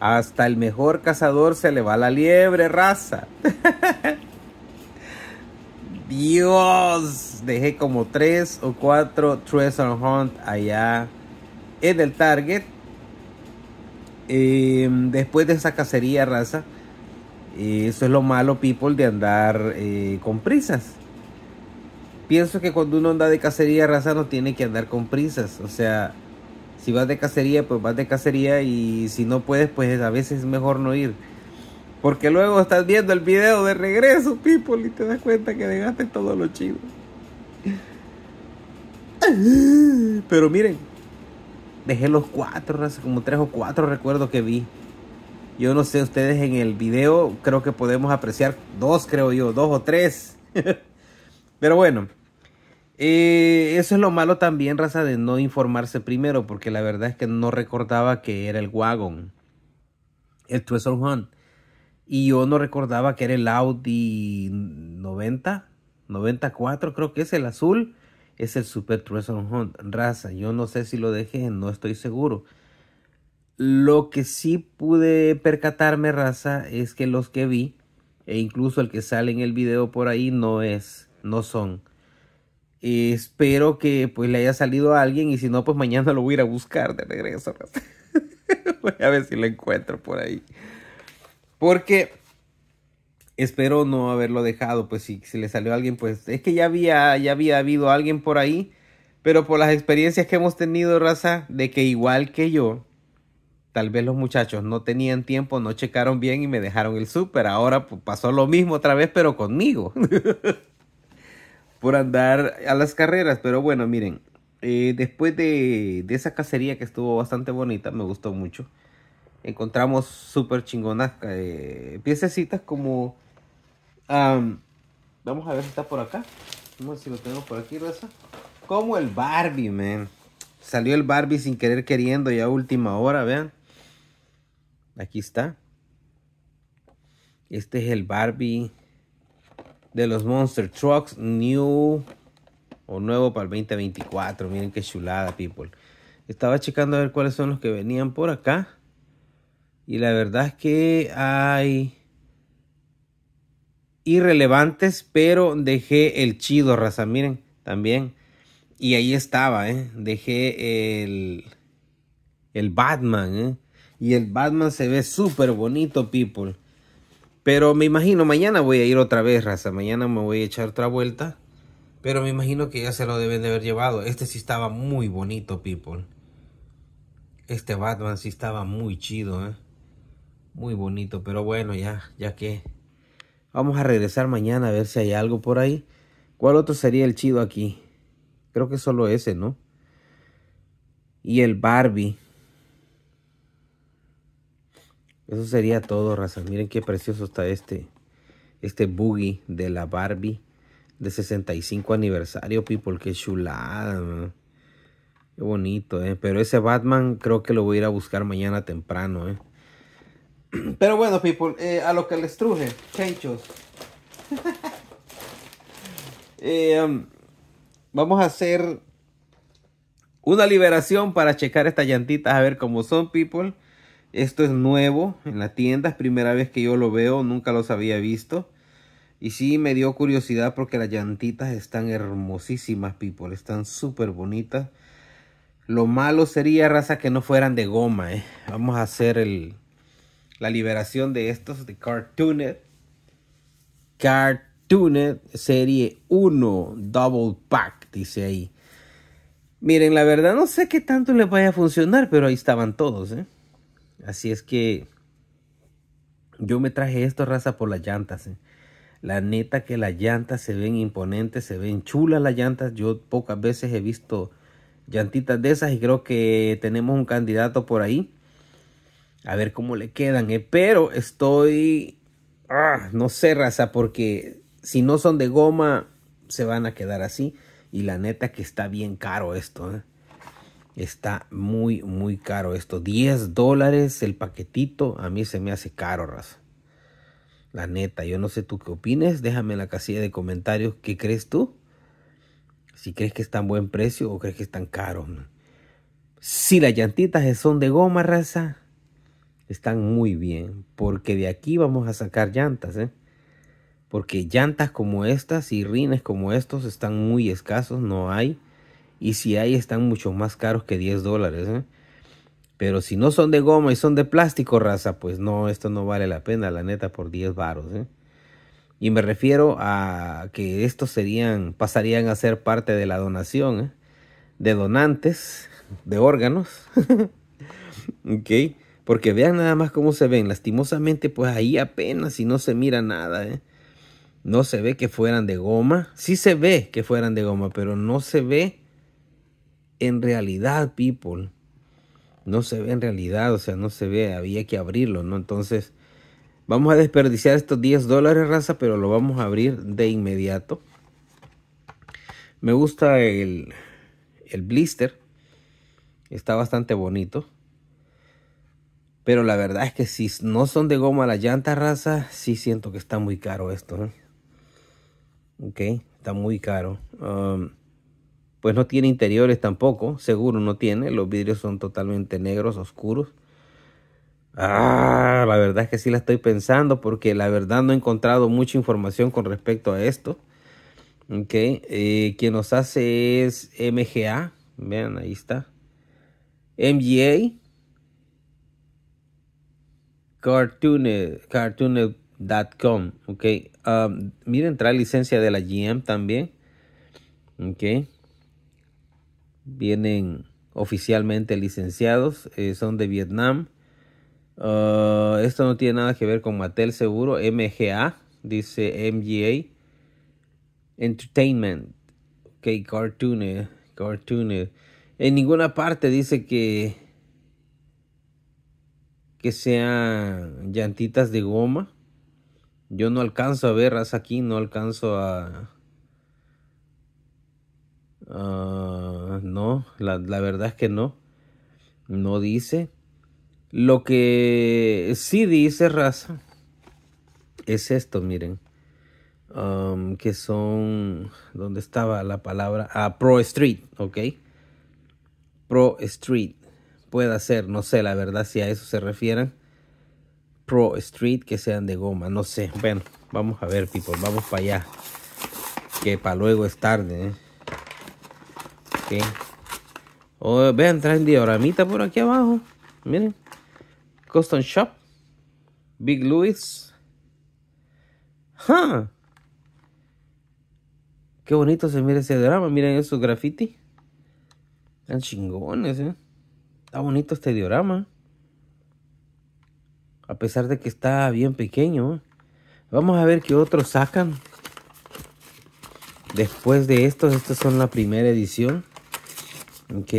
Hasta el mejor cazador se le va la liebre, raza. Dios, dejé como tres o cuatro Treasure Hunt allá en el Target. Em, después de esa cacería, raza, eso es lo malo, people, de andar eh, con prisas. Pienso que cuando uno anda de cacería, raza, no tiene que andar con prisas. O sea, si vas de cacería, pues vas de cacería y si no puedes, pues a veces es mejor no ir. Porque luego estás viendo el video de regreso, people, y te das cuenta que dejaste todo lo chido. Pero miren, dejé los cuatro, como tres o cuatro recuerdos que vi. Yo no sé, ustedes en el video creo que podemos apreciar dos, creo yo, dos o tres. Pero bueno, eh, eso es lo malo también, raza, de no informarse primero, porque la verdad es que no recordaba que era el wagon, el Tresor Hunt. Y yo no recordaba que era el Audi 90, 94, creo que es el azul. Es el Super Tresor Hunt, raza. Yo no sé si lo dejé, no estoy seguro. Lo que sí pude percatarme, raza, es que los que vi, e incluso el que sale en el video por ahí, no es, no son espero que pues le haya salido a alguien y si no, pues mañana lo voy a ir a buscar de regreso. a ver si lo encuentro por ahí. Porque espero no haberlo dejado, pues si, si le salió a alguien, pues es que ya había, ya había habido alguien por ahí. Pero por las experiencias que hemos tenido, raza, de que igual que yo, tal vez los muchachos no tenían tiempo, no checaron bien y me dejaron el súper. Ahora pues, pasó lo mismo otra vez, pero conmigo. por andar a las carreras. Pero bueno, miren, eh, después de, esa cacería que estuvo bastante bonita, me gustó mucho, encontramos súper chingonas eh, piececitas como... vamos a ver si está por acá. Vamos a ver si lo tengo por aquí, Rosa. Como el Barbie, man. Salió el Barbie sin querer queriendo ya a última hora, vean. Aquí está. Este es el Barbie de los Monster Trucks New o nuevo para el 2024. Miren qué chulada, people. Estaba checando a ver cuáles son los que venían por acá. Y la verdad es que hay irrelevantes, pero dejé el chido, raza. Miren, también. Y ahí estaba, ¿eh? Dejé el, el Batman, eh. Y el Batman se ve súper bonito, people. Pero me imagino, mañana voy a ir otra vez, raza. Mañana me voy a echar otra vuelta. Pero me imagino que ya se lo deben de haber llevado. Este sí estaba muy bonito, people. Este Batman sí estaba muy chido, ¿eh? Muy bonito, pero bueno, ya, ya que... Vamos a regresar mañana a ver si hay algo por ahí. ¿Cuál otro sería el chido aquí? Creo que solo ese, ¿no? Y el Barbie. Eso sería todo, raza. Miren qué precioso está este. Este boogie de la Barbie de 65 aniversario, people. Qué chulada, Qué bonito, ¿eh? Pero ese Batman creo que lo voy a ir a buscar mañana temprano, ¿eh? Pero bueno, people, eh, a lo que les truje, chanchos. Eh, um, vamos a hacer una liberación para checar estas llantitas a ver cómo son, people. Esto es nuevo en la tienda, es primera vez que yo lo veo, nunca los había visto. Y sí me dio curiosidad porque las llantitas están hermosísimas, people. Están súper bonitas. Lo malo sería, raza, que no fueran de goma, eh. Vamos a hacer el, la liberación de estos de Cartoonet. Cartoonet Serie 1 Double Pack, dice ahí. Miren, la verdad no sé qué tanto les vaya a funcionar, pero ahí estaban todos, eh. Así es que yo me traje esto, raza, por las llantas. Eh. La neta que las llantas se ven imponentes, se ven chulas las llantas. Yo pocas veces he visto llantitas de esas y creo que tenemos un candidato por ahí. A ver cómo le quedan, ¿eh? pero estoy... Ah, no sé, raza, porque si no son de goma, se van a quedar así. Y la neta que está bien caro esto. Eh está muy, muy caro esto. 10 dólares el paquetito, a mí se me hace caro, raza. La neta, yo no sé tú qué opines. Déjame en la casilla de comentarios qué crees tú. Si crees que es tan buen precio o crees que es tan caro. Si las llantitas son de goma, raza, están muy bien. Porque de aquí vamos a sacar llantas, ¿eh? Porque llantas como estas y rines como estos están muy escasos, no hay. Y si ahí están mucho más caros que 10 dólares. ¿eh? Pero si no son de goma y son de plástico, raza, pues no, esto no vale la pena, la neta, por 10 varos. ¿eh? Y me refiero a que estos serían, pasarían a ser parte de la donación, ¿eh? de donantes, de órganos. porque vean nada más cómo se ven. Lastimosamente, pues ahí apenas si no se mira nada. No se ve que fueran de goma. Sí se ve que fueran de goma, pero no se ve en realidad, people. No se ve en realidad, o sea, no se ve, había que abrirlo, ¿no? Entonces, vamos a desperdiciar estos 10 dólares, raza, pero lo vamos a abrir de inmediato. Me gusta el, blister, está bastante bonito. Pero la verdad es que si no son de goma la llanta, raza, sí siento que está muy caro esto. ¿eh? Ok, está muy caro. Um, pues no tiene interiores tampoco, seguro no tiene, los vidrios son totalmente negros, oscuros. Ah, la verdad es que sí la estoy pensando porque la verdad no he encontrado mucha información con respecto a esto. Ok, eh, quien nos hace es MGA, vean ahí está. MGA, Cartoon, cartoon.com, ok. Ah, miren, trae licencia de la GM también, ok vienen oficialmente licenciados, eh, son de Vietnam. Ah, esto no tiene nada que ver con Mattel Seguro, MGA, dice MGA. Entertainment, ok, Cartooner, Cartooner. En ninguna parte dice que, que sean llantitas de goma. Yo no alcanzo a ver, aquí no alcanzo a, Ah, no, la, verdad es que no. No dice. Lo que sí dice raza es esto, miren. que son, ¿dónde estaba la palabra? Ah, Pro Street, ¿ok? Pro Street. Puede ser, no sé, la verdad, si a eso se refieren. Pro Street, que sean de goma, no sé. Bueno, vamos a ver, people, vamos para allá. Que para luego es tarde, ¿eh? vean, traen dioramita por aquí abajo. Miren. Custom Shop. Big Louis. ¡Ja! Qué bonito se mira ese diorama. Miren esos graffiti. Están chingones, ¿eh? Está bonito este diorama. A pesar de que está bien pequeño. Vamos a ver qué otros sacan. Después de estos, estos son la primera edición. Ok.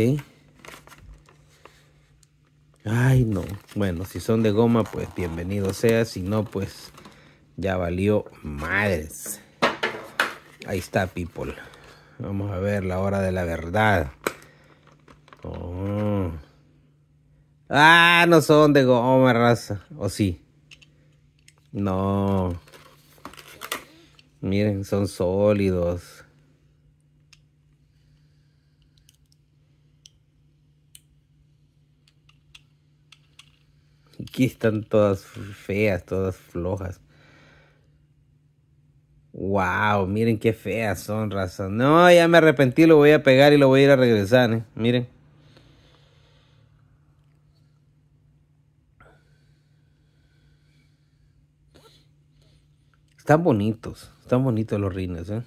Ay, no. Bueno, si son de goma, pues bienvenido sea. Si no, pues ya valió madres. Ahí está, people. Vamos a ver la hora de la verdad. Oh. Ah, no son de goma, raza. ¿O sí? No. Miren, son sólidos. Aquí están todas feas, todas flojas. Wow, miren qué feas son, raza. No, ya me arrepentí, lo voy a pegar y lo voy a ir a regresar, ¿eh? miren. Están bonitos, están bonitos los rines, ¿eh?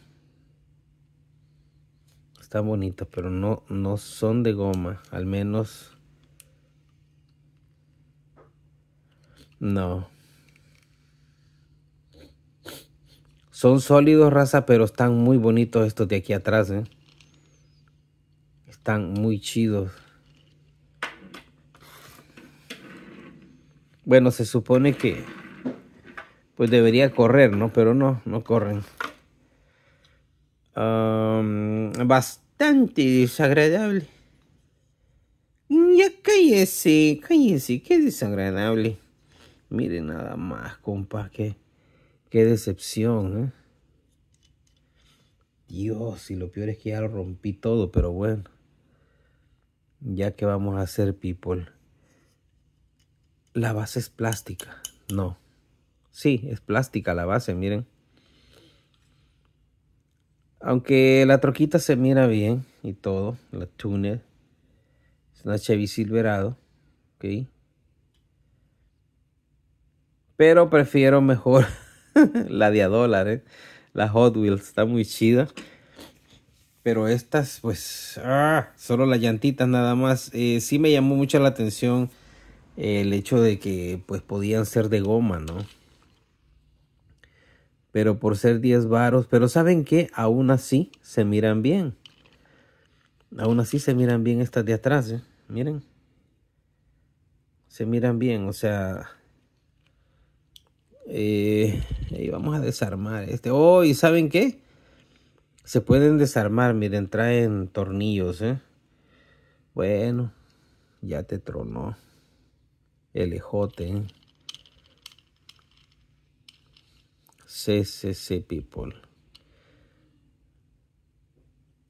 Están bonitos, pero no, no son de goma, al menos No. Son sólidos, raza, pero están muy bonitos estos de aquí atrás, ¿eh? Están muy chidos. Bueno, se supone que pues debería correr, ¿no? Pero no, no corren. bastante desagradable. Ya cállese, cállese, qué desagradable. Miren nada más, compa, qué, qué decepción, ¿eh? Dios, y lo peor es que ya lo rompí todo, pero bueno. Ya que vamos a hacer, people. La base es plástica. No. Sí, es plástica la base, miren. Aunque la troquita se mira bien y todo, la Tuner. Es una Chevy Silverado, ¿ok? Pero prefiero mejor la de a dólar, ¿eh? La Hot Wheels está muy chida. Pero estas, pues, ah, solo las llantitas nada más. Eh, sí me llamó mucho la atención el hecho de que, pues, podían ser de goma, ¿no? Pero por ser 10 varos, pero ¿saben qué? Aún así se miran bien. Aún así se miran bien estas de atrás, ¿eh? Miren. Se miran bien, o sea, eh, y vamos a desarmar este. Oh, ¿y saben qué? Se pueden desarmar, miren, traen tornillos, ¿eh? Bueno, ya te tronó el ejote. ¿eh? CCC People.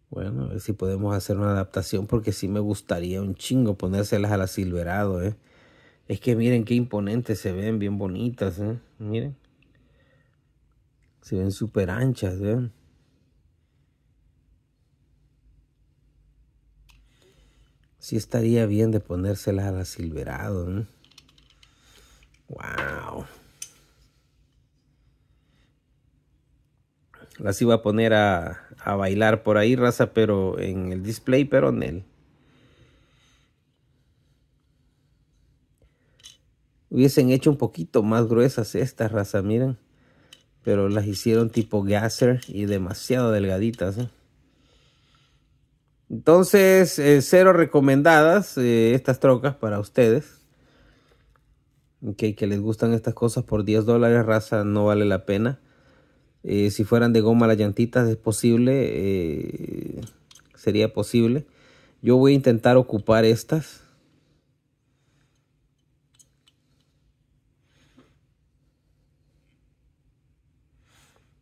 Bueno, a ver si podemos hacer una adaptación porque sí me gustaría un chingo ponérselas a la Silverado, ¿eh? Es que miren qué imponentes se ven, bien bonitas, ¿eh? Miren. Se ven súper anchas, si Sí estaría bien de ponérsela a Silverado, Wow. ¿eh? Las iba a poner a, a bailar por ahí, raza, pero en el display, pero en el Hubiesen hecho un poquito más gruesas estas raza, miren. Pero las hicieron tipo gasser y demasiado delgaditas. ¿eh? Entonces, eh, cero recomendadas eh, estas trocas para ustedes. que les gustan estas cosas por 10 dólares, raza, no vale la pena. si fueran de goma las llantitas, es posible, sería posible. Yo voy a intentar ocupar estas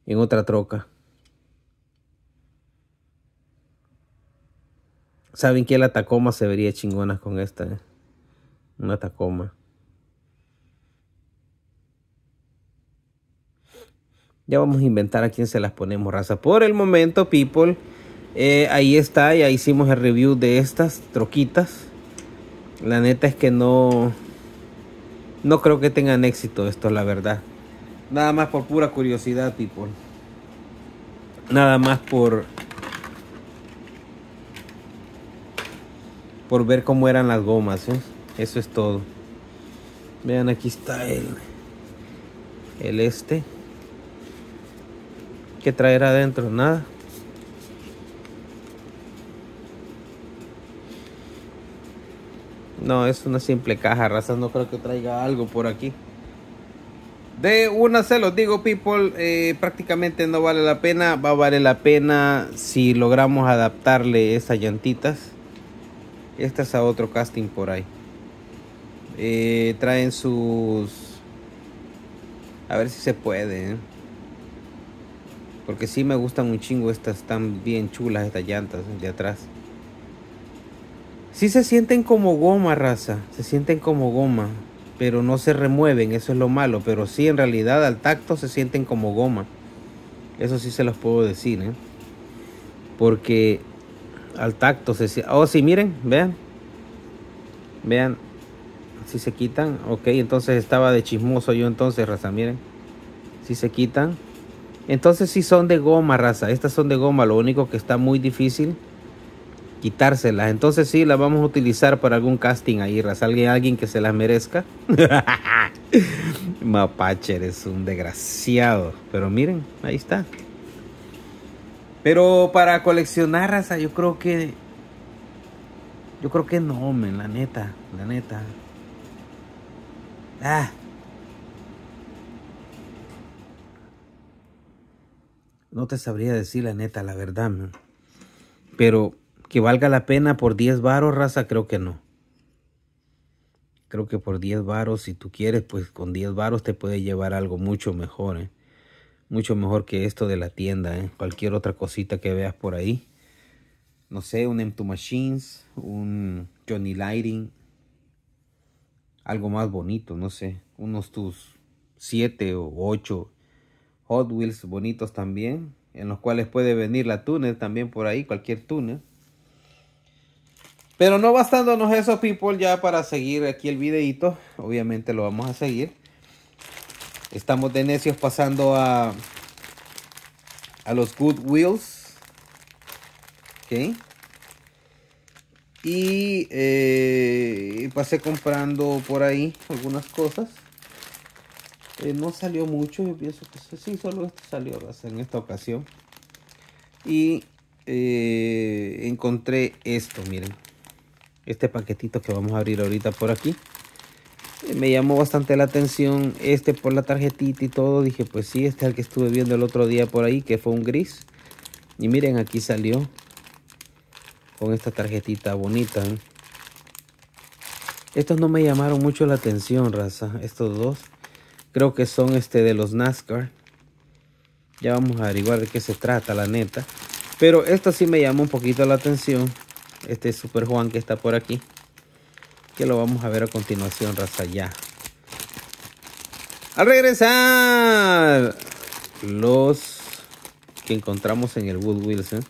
en otra troca. ¿Saben que la Tacoma se vería chingona con esta? Eh. Una Tacoma. Ya vamos a inventar a quién se las ponemos, raza. Por el momento, people, eh, ahí está. Ya hicimos el review de estas troquitas. La neta es que no... No creo que tengan éxito esto, la verdad. Nada más por pura curiosidad, people. Nada más por. Por ver cómo eran las gomas, ¿eh? Eso es todo. Vean, aquí está el. El este. ¿Qué traerá adentro? Nada. No, es una simple caja, raza. No creo que traiga algo por aquí. De una se los digo, people, eh, prácticamente no vale la pena. Va a valer la pena si logramos adaptarle estas llantitas. Estas a otro casting por ahí. Eh, traen sus... A ver si se puede. Eh. Porque sí me gustan un chingo estas, están bien chulas estas llantas de atrás. Sí se sienten como goma, raza. Se sienten como goma pero no se remueven, eso es lo malo, pero sí en realidad al tacto se sienten como goma. Eso sí se los puedo decir, ¿eh? Porque al tacto se sienten... Oh, sí, miren, vean. Vean, si se quitan. Ok, entonces estaba de chismoso yo entonces, raza, miren. Si se quitan. Entonces sí son de goma, raza. Estas son de goma, lo único que está muy difícil quitárselas. Entonces sí, las vamos a utilizar para algún casting ahí, Alguien, alguien que se las merezca. Mapache, eres un desgraciado. Pero miren, ahí está. Pero para coleccionar raza, yo creo que. Yo creo que no, men, la neta, la neta. Ah. No te sabría decir la neta, la verdad, Pero que valga la pena por 10 varos, raza, creo que no. Creo que por 10 varos, si tú quieres, pues con 10 varos te puede llevar algo mucho mejor, ¿eh? Mucho mejor que esto de la tienda, ¿eh? Cualquier otra cosita que veas por ahí. No sé, un M2 Machines, un Johnny Lighting. Algo más bonito, no sé. Unos tus 7 o 8 Hot Wheels bonitos también. En los cuales puede venir la túnel también por ahí, cualquier túnel pero no bastándonos eso, people, ya para seguir aquí el videito, obviamente lo vamos a seguir. Estamos de necios pasando a, a los Good Wheels. Ok. Y eh, pasé comprando por ahí algunas cosas. Eh, no salió mucho, yo pienso que sí, solo esto salió en esta ocasión. Y eh, encontré esto, miren este paquetito que vamos a abrir ahorita por aquí eh, me llamó bastante la atención este por la tarjetita y todo dije pues sí este es el que estuve viendo el otro día por ahí que fue un gris y miren aquí salió con esta tarjetita bonita ¿eh? estos no me llamaron mucho la atención raza estos dos creo que son este de los NASCAR ya vamos a averiguar de qué se trata la neta pero esto sí me llamó un poquito la atención este Super Juan que está por aquí. Que lo vamos a ver a continuación, raza ya. Al regresar, los que encontramos en el Wood Wilson. ¿eh?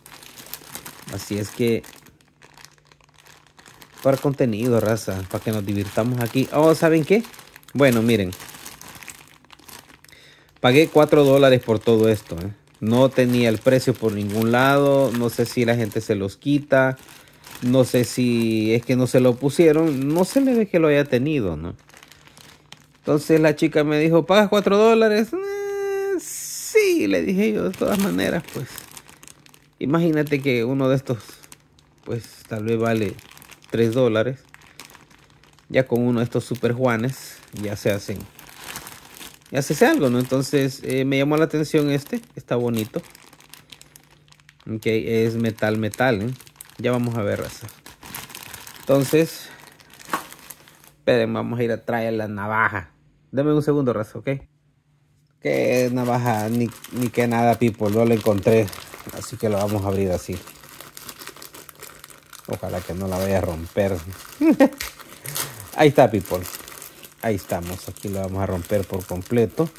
Así es que para contenido, raza, para que nos divirtamos aquí. Oh, ¿saben qué? Bueno, miren. Pagué 4 dólares por todo esto. ¿eh? No tenía el precio por ningún lado. No sé si la gente se los quita. No sé si es que no se lo pusieron. No se me ve que lo haya tenido, ¿no? Entonces la chica me dijo, ¿pagas cuatro dólares? Eh, sí, le dije yo, de todas maneras, pues. Imagínate que uno de estos, pues tal vez vale tres dólares. Ya con uno de estos super juanes, ya se hacen. Ya se hace algo, ¿no? Entonces eh, me llamó la atención este, está bonito. Ok, es metal, metal, ¿eh? Ya vamos a ver, raza. Entonces, esperen, vamos a ir a traer la navaja. Deme un segundo, raza, ¿ok? Que navaja, ni, que nada, people, no la encontré. Así que la vamos a abrir así. Ojalá que no la vaya a romper. Ahí está, people. Ahí estamos. Aquí la vamos a romper por completo.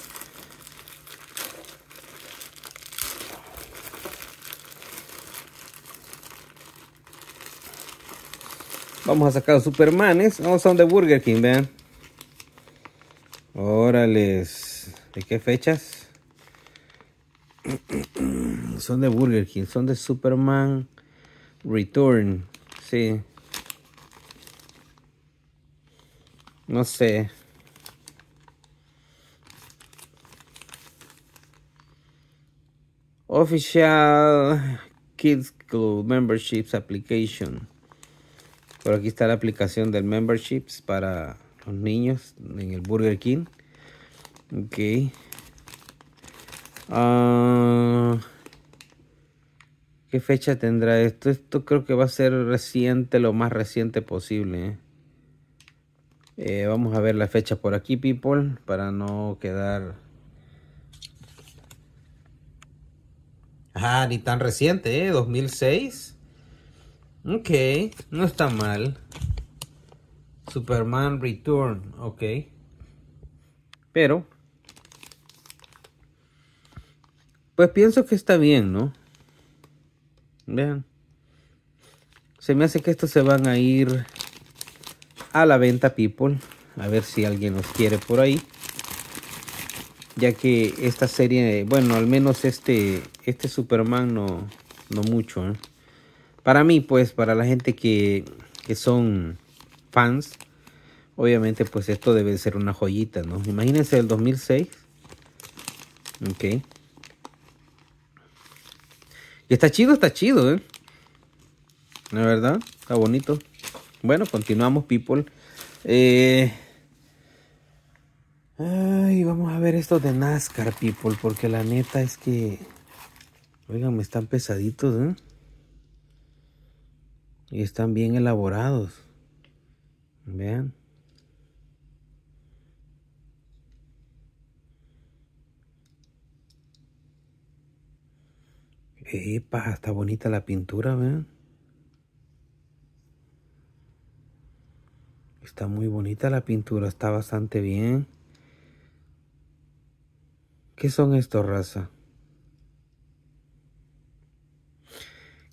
Vamos a sacar Supermanes. No, son de Burger King, vean. Órales. ¿De qué fechas? Son de Burger King. Son de Superman Return. Sí. No sé. Official Kids Club Memberships Application. Por aquí está la aplicación del memberships para los niños en el Burger King. Ok. Ah, ¿Qué fecha tendrá esto? Esto creo que va a ser reciente, lo más reciente posible. ¿eh? Eh, vamos a ver la fecha por aquí, people, para no quedar... Ah, ni tan reciente, ¿eh? 2006. Ok, no está mal. Superman Return, ok. Pero, pues pienso que está bien, ¿no? Vean. Se me hace que estos se van a ir a la venta, people. A ver si alguien los quiere por ahí. Ya que esta serie, bueno, al menos este, este Superman no, no mucho, ¿eh? Para mí, pues, para la gente que, que son fans, obviamente, pues esto debe ser una joyita, ¿no? Imagínense el 2006. Ok. Y está chido, está chido, ¿eh? La verdad, está bonito. Bueno, continuamos, people. Eh... Ay, vamos a ver esto de NASCAR, people, porque la neta es que... Oigan, me están pesaditos, ¿eh? y están bien elaborados. Vean. Epa, está bonita la pintura, vean. Está muy bonita la pintura, está bastante bien. ¿Qué son estos, raza?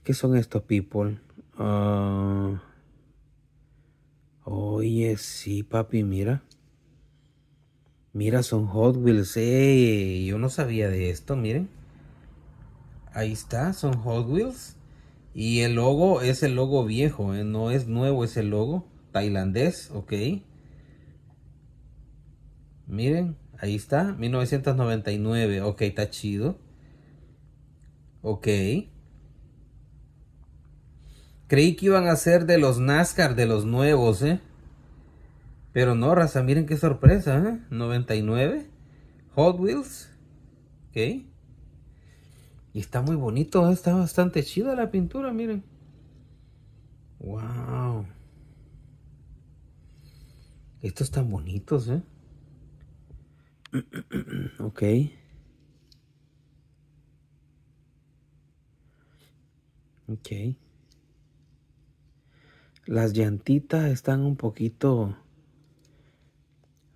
¿Qué son estos people? Ah, oye, sí, papi, mira. Mira, son Hot Wheels. Eh, yo no sabía de esto, miren. Ahí está, son Hot Wheels. Y el logo es el logo viejo, eh, no es nuevo ese logo. Tailandés, ok. Miren, ahí está, 1999. Ok, está chido. Ok. Creí que iban a ser de los NASCAR, de los nuevos, ¿eh? Pero no, raza, miren qué sorpresa, ¿eh? 99. Hot Wheels. Ok. Y está muy bonito, ¿eh? está bastante chida la pintura, miren. Wow. Estos están bonitos, ¿eh? ok. Ok. Las llantitas están un poquito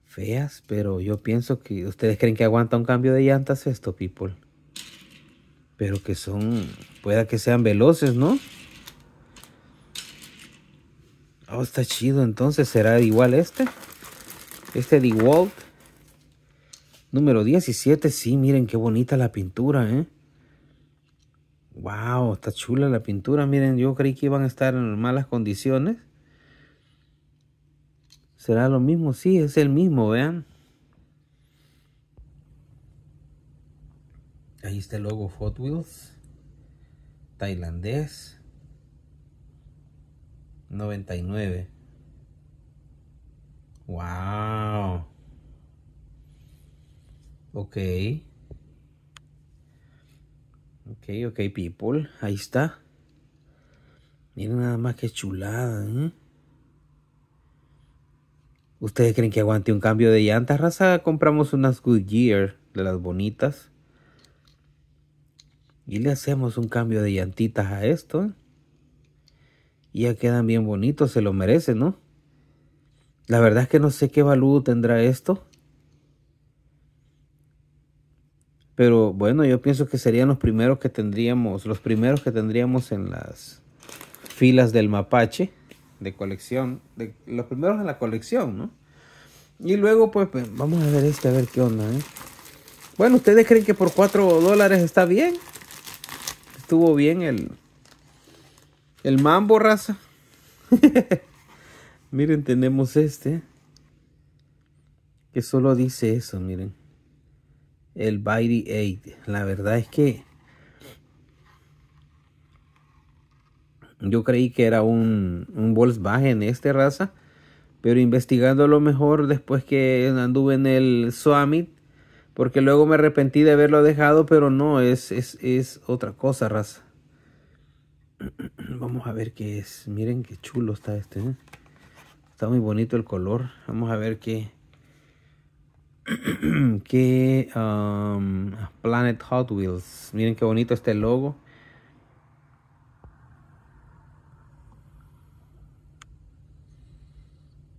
feas, pero yo pienso que ustedes creen que aguanta un cambio de llantas esto, people. Pero que son, pueda que sean veloces, ¿no? Oh, está chido, entonces será igual este. Este DeWalt número 17, sí, miren qué bonita la pintura, ¿eh? Wow, está chula la pintura. Miren, yo creí que iban a estar en malas condiciones. ¿Será lo mismo? Sí, es el mismo, vean. Ahí está el logo Hot Wheels. Tailandés. 99. Wow. Ok. Ok, ok, people. Ahí está. Miren nada más que chulada, ¿eh? ¿Ustedes creen que aguante un cambio de llantas, raza? Compramos unas Goodyear, de las bonitas. Y le hacemos un cambio de llantitas a esto. Y ya quedan bien bonitos, se lo merece, ¿no? La verdad es que no sé qué valor tendrá esto. Pero bueno, yo pienso que serían los primeros que tendríamos, los primeros que tendríamos en las filas del mapache de colección, los primeros en la colección, ¿no? Y luego, pues, pues, vamos a ver este, a ver qué onda, ¿eh? Bueno, ¿ustedes creen que por 4 dólares está bien? Estuvo bien el, el mambo, raza. miren, tenemos este. Que solo dice eso, miren el Bairi 8. La verdad es que yo creí que era un, un Volkswagen este raza, pero investigando lo mejor después que anduve en el Summit, porque luego me arrepentí de haberlo dejado, pero no, es, es, otra cosa raza. Vamos a ver qué es. Miren qué chulo está este. ¿eh? Está muy bonito el color. Vamos a ver qué, que um, ah, Planet Hot Wheels. Miren qué bonito este logo.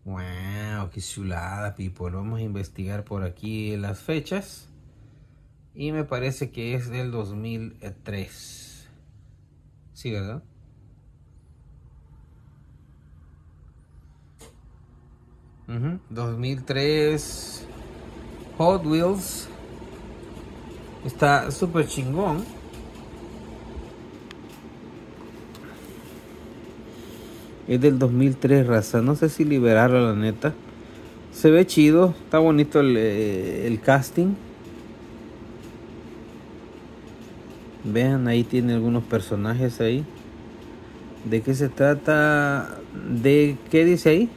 Wow, qué chulada, people. Vamos a investigar por aquí las fechas. Y me parece que es del 2003. Sí, ¿verdad? 2003 Hot Wheels. Está súper chingón. Es del 2003, raza. No sé si liberarlo, la neta. Se ve chido. Está bonito el, eh, el casting. Vean, ahí tiene algunos personajes ahí. ¿De qué se trata? ¿De qué dice ahí?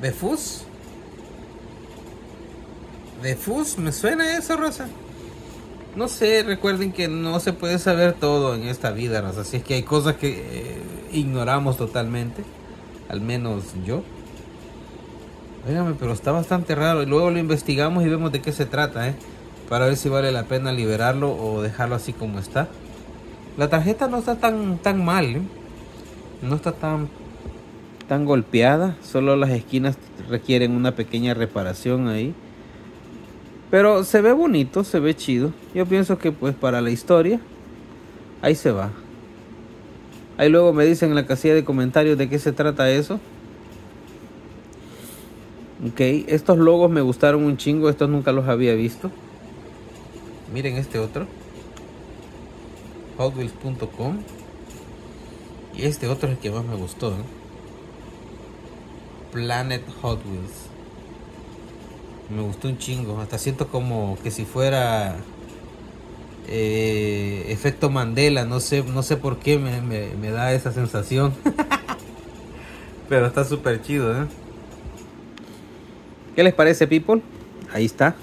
¿De Fus? ¿De ¿Me suena eso, Rosa? No sé, recuerden que no se puede saber todo en esta vida, Rosa. Así es que hay cosas que eh, ignoramos totalmente. Al menos yo. Oiganme, pero está bastante raro. Y luego lo investigamos y vemos de qué se trata, ¿eh? Para ver si vale la pena liberarlo o dejarlo así como está. La tarjeta no está tan, tan mal, ¿eh? No está tan están golpeadas, solo las esquinas requieren una pequeña reparación ahí. Pero se ve bonito, se ve chido. Yo pienso que pues para la historia, ahí se va. Ahí luego me dicen en la casilla de comentarios de qué se trata eso. Ok, estos logos me gustaron un chingo, estos nunca los había visto. Miren este otro. Hotwheels.com. Y este otro es el que más me gustó. ¿no? ¿eh? Planet Hot Wheels. Me gustó un chingo. Hasta siento como que si fuera eh, efecto Mandela. No sé, no sé por qué me, da esa sensación. Pero está súper chido, ¿eh? ¿Qué les parece, people? Ahí está.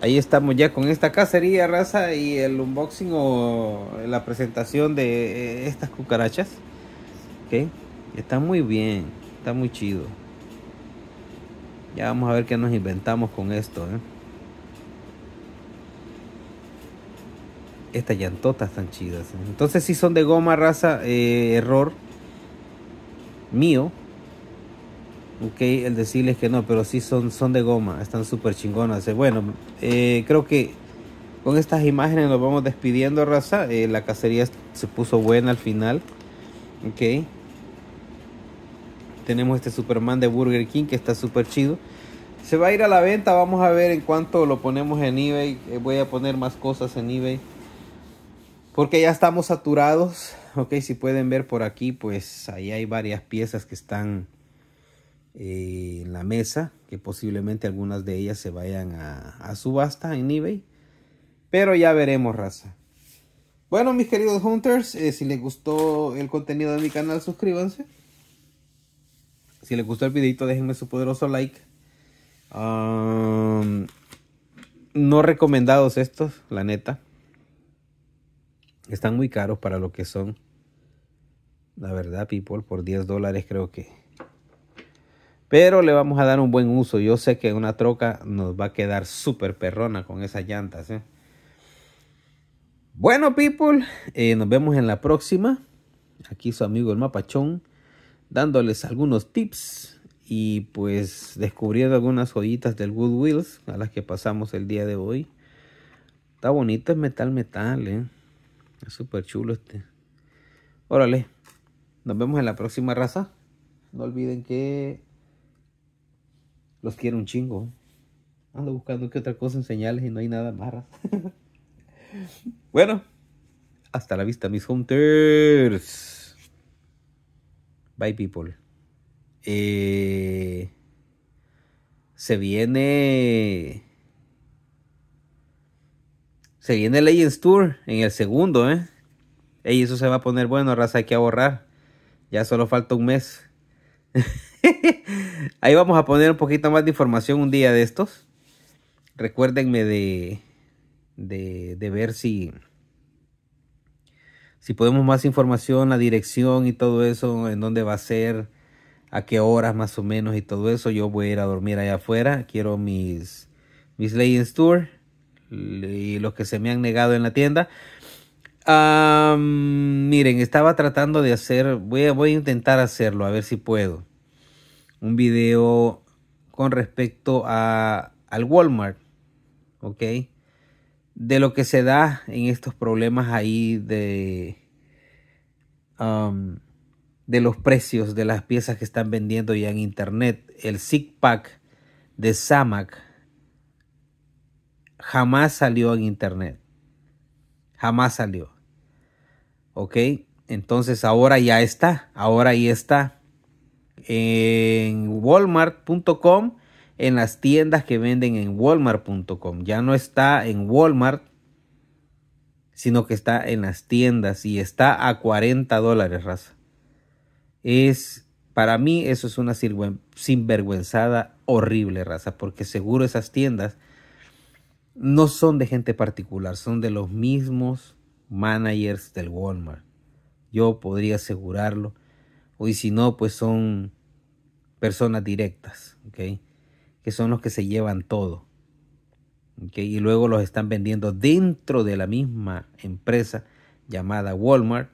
Ahí estamos ya con esta cacería, raza, y el unboxing o la presentación de eh, estas cucarachas. Okay, Está muy bien está muy chido. Ya vamos a ver qué nos inventamos con esto. ¿eh? Estas llantotas están chidas. ¿eh? Entonces si son de goma, raza, eh, error mío. Ok, el decirles que no, pero si son, son de goma, están súper chingonas. Bueno, creo que con estas imágenes nos vamos despidiendo, raza. la cacería se puso buena al final. Ok tenemos este Superman de Burger King que está súper chido. Se va a ir a la venta, vamos a ver en cuánto lo ponemos en eBay. Eh, voy a poner más cosas en eBay. Porque ya estamos saturados. Ok, si pueden ver por aquí, pues ahí hay varias piezas que están eh, en la mesa. Que posiblemente algunas de ellas se vayan a, subasta en eBay. Pero ya veremos, raza. Bueno, mis queridos Hunters, eh, si les gustó el contenido de mi canal, suscríbanse. Si les gustó el videito, déjenme su poderoso like. no recomendados estos, la neta. Están muy caros para lo que son. La verdad, people, por 10 dólares creo que. Pero le vamos a dar un buen uso. Yo sé que una troca nos va a quedar súper perrona con esas llantas. ¿eh? Bueno, people, eh, nos vemos en la próxima. Aquí su amigo el Mapachón dándoles algunos tips y pues descubriendo algunas joyitas del Goodwills. a las que pasamos el día de hoy. Está bonito, es metal metal, ¿eh? Es súper chulo este. Órale, nos vemos en la próxima raza. No olviden que los quiero un chingo. Ando buscando que otra cosa en señales y no hay nada más. bueno, hasta la vista, mis hunters. Bye, people. Eh, se viene. Se viene Legends Tour en el segundo, ¿eh? Y eso se va a poner bueno, raza, hay que borrar. Ya solo falta un mes. Ahí vamos a poner un poquito más de información un día de estos. Recuérdenme de, de ver si, si podemos más información, la dirección y todo eso, en dónde va a ser, a qué horas más o menos y todo eso, yo voy a ir a dormir allá afuera. Quiero mis, mis Legends Tour y los que se me han negado en la tienda. miren, estaba tratando de hacer, voy a, voy a intentar hacerlo, a ver si puedo. Un video con respecto a, al Walmart. ¿ok? de lo que se da en estos problemas ahí de, um, de los precios de las piezas que están vendiendo ya en internet. El Zip Pack de Samac jamás salió en internet. Jamás salió. ¿Ok? Entonces ahora ya está. Ahora ya está. En walmart.com en las tiendas que venden en walmart.com. Ya no está en Walmart, sino que está en las tiendas y está a 40 dólares, raza. Es, para mí eso es una sinvergüenzada horrible, raza, porque seguro esas tiendas no son de gente particular, son de los mismos managers del Walmart. Yo podría asegurarlo. hoy si no, pues son personas directas. ¿okay? que son los que se llevan todo. Y luego los están vendiendo dentro de la misma empresa llamada Walmart.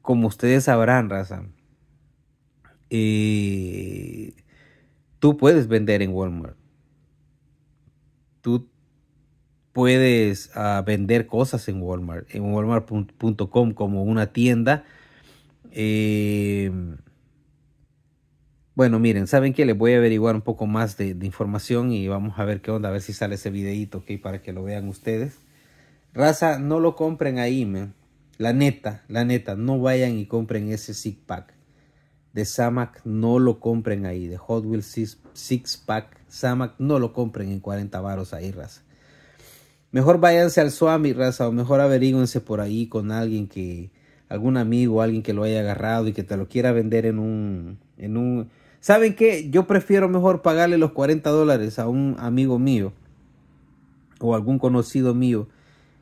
Como ustedes sabrán, Raza, eh, tú puedes vender en Walmart. Tú puedes ah, vender cosas en Walmart, en walmart.com como una tienda. Eh, bueno, miren, ¿saben qué? Les voy a averiguar un poco más de, información y vamos a ver qué onda, a ver si sale ese videito, ¿ok? Para que lo vean ustedes. Raza, no lo compren ahí, men. La neta, la neta, no vayan y compren ese six pack de Samac, no lo compren ahí, de Hot Wheels six, pack Samac, no lo compren en 40 varos ahí, raza. Mejor váyanse al Swami, raza, o mejor averíguense por ahí con alguien que, algún amigo, alguien que lo haya agarrado y que te lo quiera vender en un, en un, ¿Saben qué? Yo prefiero mejor pagarle los 40 dólares a un amigo mío o algún conocido mío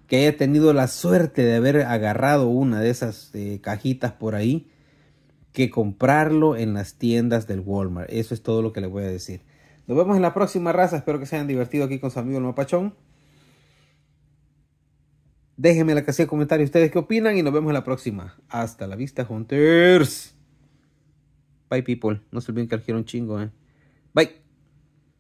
que haya tenido la suerte de haber agarrado una de esas eh, cajitas por ahí que comprarlo en las tiendas del Walmart. Eso es todo lo que les voy a decir. Nos vemos en la próxima raza. Espero que se hayan divertido aquí con su amigo el Mapachón. Déjenme la casilla de comentarios ustedes qué opinan y nos vemos en la próxima. Hasta la vista, Hunters. Bye, people. No se olviden que un chingo, eh. Bye.